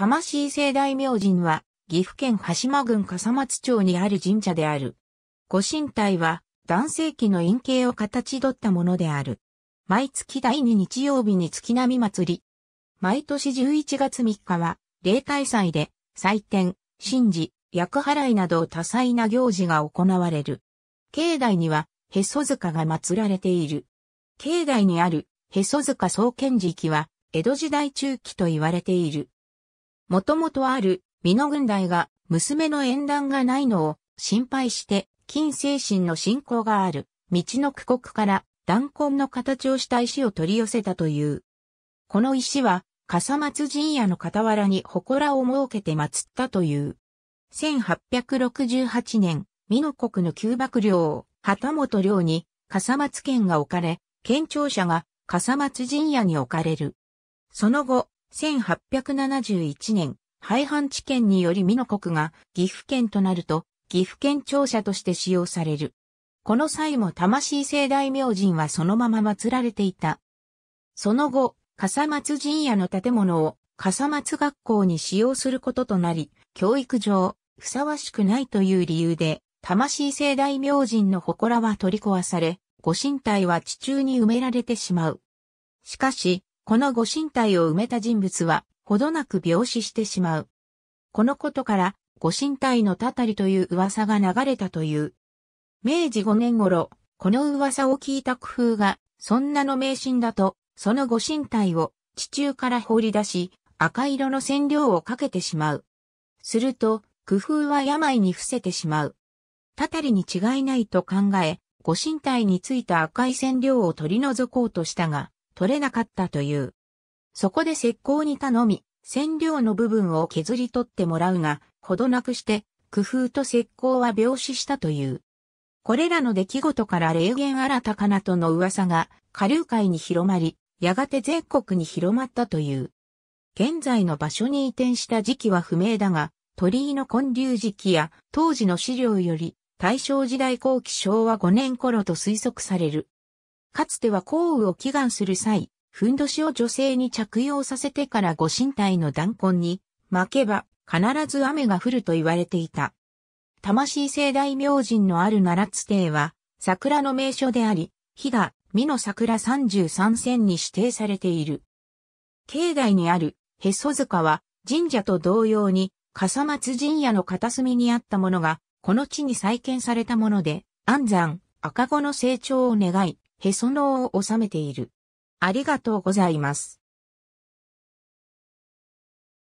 魂聖大明神は、岐阜県羽島郡笠松町にある神社である。ご神体は、男性器の陰茎を形取ったものである。毎月第2日曜日に月並み祭り。毎年11月3日は、例大祭で、祭典、神事、厄払いなど多彩な行事が行われる。境内には、へそ塚が祀られている。境内にある、へそ塚創建時期は、江戸時代中期と言われている。もともとある美濃軍隊が娘の縁談がないのを心配して、金精神の信仰がある、道の区国から弾痕の形をした石を取り寄せたという。この石は、笠松神屋の傍らに祠を設けて祀ったという。1868年、美濃国の旧幕領、旗本領に笠松県が置かれ、県庁舎が笠松神屋に置かれる。その後、1871年、廃藩置県により美濃国が岐阜県となると、岐阜県庁舎として使用される。この際も魂聖大明神はそのまま祀られていた。その後、笠松神屋の建物を笠松学校に使用することとなり、教育上、ふさわしくないという理由で、魂聖大明神の祠は取り壊され、ご神体は地中に埋められてしまう。しかし、このご神体を埋めた人物は、ほどなく病死してしまう。このことから、ご神体のたたりという噂が流れたという。明治5年頃、この噂を聞いた工夫が、そんなの迷信だと、そのご神体を地中から放り出し、赤色の染料をかけてしまう。すると、工夫は病に伏せてしまう。たたりに違いないと考え、ご神体についた赤い染料を取り除こうとしたが、取れなかったという。そこで石膏に頼み、染料の部分を削り取ってもらうが、ほどなくして、工夫と石膏は病死したという。これらの出来事から霊言新たかなとの噂が下流界に広まり、やがて全国に広まったという。現在の場所に移転した時期は不明だが、鳥居の建立時期や当時の資料より大正時代後期昭和5年頃と推測される。かつては降雨を祈願する際、ふんどしを女性に着用させてからご身体の断根に負けば必ず雨が降ると言われていた。魂聖大明神のある奈良津邸は桜の名所であり、日が、美の桜33線に指定されている。境内にあるへそ塚は神社と同様に笠松神社の片隅にあったものがこの地に再建されたもので安山赤子の成長を願いへその緒を収めている。ありがとうございます。